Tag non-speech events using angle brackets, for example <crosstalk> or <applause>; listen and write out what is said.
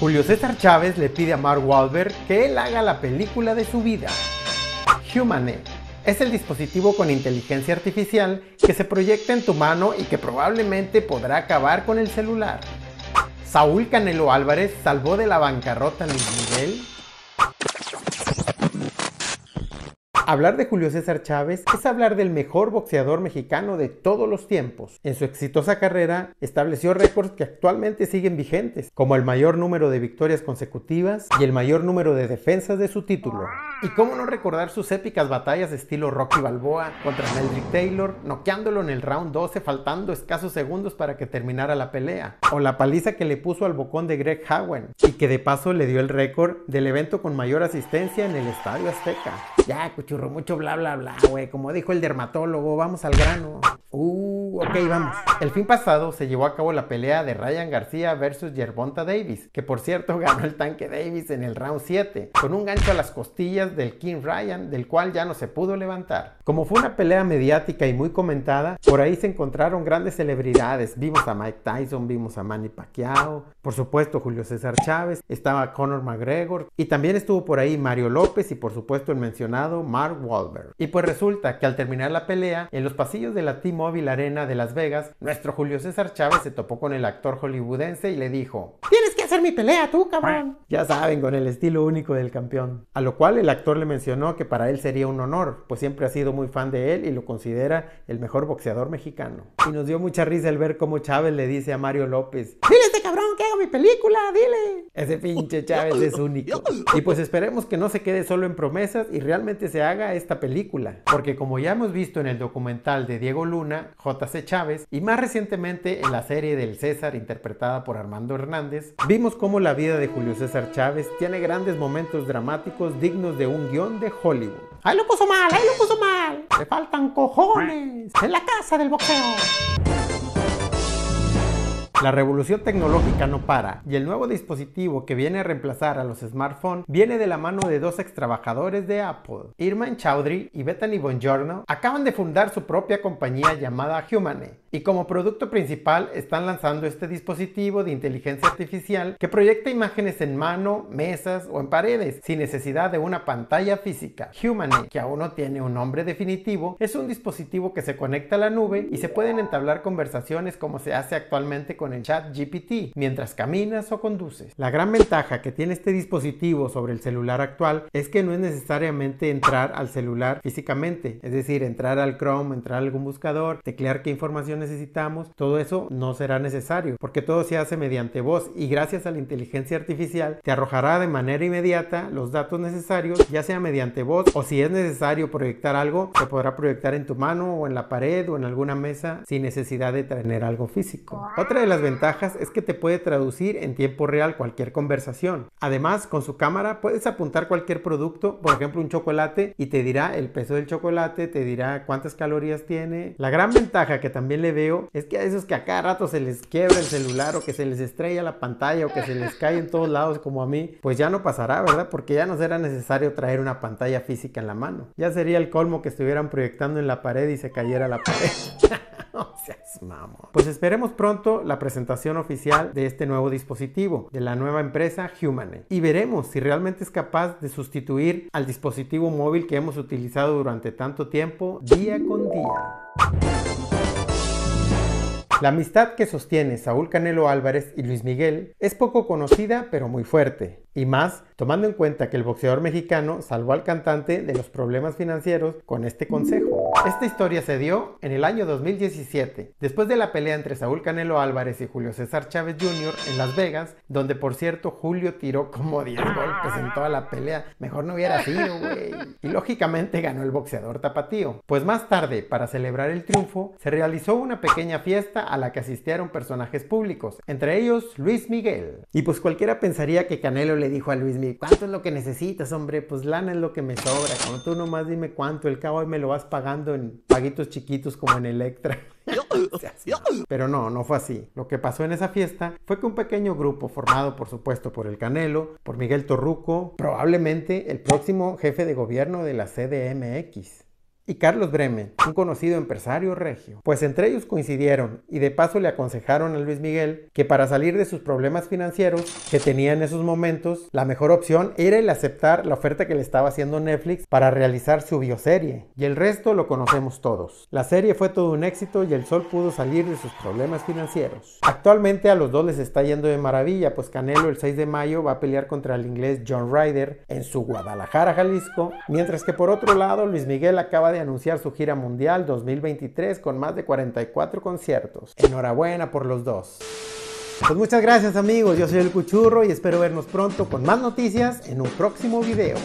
Julio César Chávez le pide a Mark Wahlberg que él haga la película de su vida. Humanet es el dispositivo con inteligencia artificial que se proyecta en tu mano y que probablemente podrá acabar con el celular. Saúl Canelo Álvarez salvó de la bancarrota a Luis Miguel Hablar de Julio César Chávez es hablar del mejor boxeador mexicano de todos los tiempos. En su exitosa carrera estableció récords que actualmente siguen vigentes, como el mayor número de victorias consecutivas y el mayor número de defensas de su título. Y cómo no recordar sus épicas batallas de estilo Rocky Balboa contra Meldrick Taylor, noqueándolo en el round 12 faltando escasos segundos para que terminara la pelea, o la paliza que le puso al bocón de Greg Howen y que de paso le dio el récord del evento con mayor asistencia en el Estadio Azteca. Ya, Cucho mucho bla, bla, bla, güey. Como dijo el dermatólogo, vamos al grano. Uh. Ok, vamos. El fin pasado se llevó a cabo la pelea de Ryan García versus Yerbonta Davis, que por cierto <laughs> ganó el tanque Davis en el round 7, con un gancho a las costillas del King Ryan, del cual ya no se pudo levantar. Como fue una pelea mediática y muy comentada, por ahí se encontraron grandes celebridades. Vimos a Mike Tyson, vimos a Manny Pacquiao, por supuesto Julio César Chávez, estaba Conor McGregor y también estuvo por ahí Mario López y por supuesto el mencionado Mark Wahlberg. Y pues resulta que al terminar la pelea, en los pasillos de la T-Mobile Arena de Las Vegas, nuestro Julio César Chávez se topó con el actor hollywoodense y le dijo, Tienes que hacer mi pelea tú, cabrón. Ya saben, con el estilo único del campeón. A lo cual el actor le mencionó que para él sería un honor, pues siempre ha sido muy fan de él y lo considera el mejor boxeador mexicano. Y nos dio mucha risa el ver cómo Chávez le dice a Mario López, cabrón, que haga mi película, dile. Ese pinche Chávez es único. Y pues esperemos que no se quede solo en promesas y realmente se haga esta película. Porque como ya hemos visto en el documental de Diego Luna, JC Chávez, y más recientemente en la serie del César interpretada por Armando Hernández, vimos cómo la vida de Julio César Chávez tiene grandes momentos dramáticos dignos de un guión de Hollywood. ¡Ay lo puso mal! ¡Ahí lo puso mal! ¡Me faltan cojones! ¡En la casa del boxeo! La revolución tecnológica no para y el nuevo dispositivo que viene a reemplazar a los smartphones viene de la mano de dos ex trabajadores de Apple. Irman Chaudhry y Bethany Bongiorno acaban de fundar su propia compañía llamada Humane y como producto principal están lanzando este dispositivo de inteligencia artificial que proyecta imágenes en mano, mesas o en paredes sin necesidad de una pantalla física. Humane, que aún no tiene un nombre definitivo, es un dispositivo que se conecta a la nube y se pueden entablar conversaciones como se hace actualmente con el chat GPT mientras caminas o conduces. La gran ventaja que tiene este dispositivo sobre el celular actual es que no es necesariamente entrar al celular físicamente, es decir, entrar al Chrome, entrar a algún buscador, teclear qué información necesitamos, todo eso no será necesario, porque todo se hace mediante voz y gracias a la inteligencia artificial te arrojará de manera inmediata los datos necesarios, ya sea mediante voz o si es necesario proyectar algo, se podrá proyectar en tu mano o en la pared o en alguna mesa sin necesidad de tener algo físico. Otra de las ventajas es que te puede traducir en tiempo real cualquier conversación. Además, con su cámara puedes apuntar cualquier producto, por ejemplo un chocolate, y te dirá el peso del chocolate, te dirá cuántas calorías tiene. La gran ventaja que también le veo es que a esos que a cada rato se les quiebra el celular o que se les estrella la pantalla o que se les cae en todos lados como a mí, pues ya no pasará, ¿verdad? Porque ya no será necesario traer una pantalla física en la mano. Ya sería el colmo que estuvieran proyectando en la pared y se cayera la pared. <laughs> ¡O sea, mamo. Pues esperemos pronto la presentación oficial de este nuevo dispositivo, de la nueva empresa Humane. Y veremos si realmente es capaz de sustituir al dispositivo móvil que hemos utilizado durante tanto tiempo, día con día. La amistad que sostiene Saúl Canelo Álvarez y Luis Miguel es poco conocida pero muy fuerte y más tomando en cuenta que el boxeador mexicano salvó al cantante de los problemas financieros con este consejo. Esta historia se dio en el año 2017, después de la pelea entre Saúl Canelo Álvarez y Julio César Chávez Jr. en Las Vegas, donde por cierto Julio tiró como 10 golpes en toda la pelea. Mejor no hubiera sido, güey. Y lógicamente ganó el boxeador tapatío. Pues más tarde, para celebrar el triunfo, se realizó una pequeña fiesta a la que asistieron personajes públicos, entre ellos Luis Miguel. Y pues cualquiera pensaría que Canelo le dijo a Miguel, ¿cuánto es lo que necesitas, hombre? Pues lana es lo que me sobra, Cuando tú nomás dime cuánto, el cabo me lo vas pagando en paguitos chiquitos como en Electra. <laughs> Pero no, no fue así. Lo que pasó en esa fiesta fue que un pequeño grupo, formado por supuesto por el Canelo, por Miguel Torruco, probablemente el próximo jefe de gobierno de la CDMX, y Carlos Bremen, un conocido empresario regio, pues entre ellos coincidieron y de paso le aconsejaron a Luis Miguel que para salir de sus problemas financieros que tenía en esos momentos, la mejor opción era el aceptar la oferta que le estaba haciendo Netflix para realizar su bioserie, y el resto lo conocemos todos. La serie fue todo un éxito y El Sol pudo salir de sus problemas financieros. Actualmente a los dos les está yendo de maravilla, pues Canelo el 6 de mayo va a pelear contra el inglés John Ryder en su Guadalajara, Jalisco, mientras que por otro lado Luis Miguel acaba de anunciar su gira mundial 2023 con más de 44 conciertos. Enhorabuena por los dos. Pues muchas gracias amigos, yo soy el Cuchurro y espero vernos pronto con más noticias en un próximo video.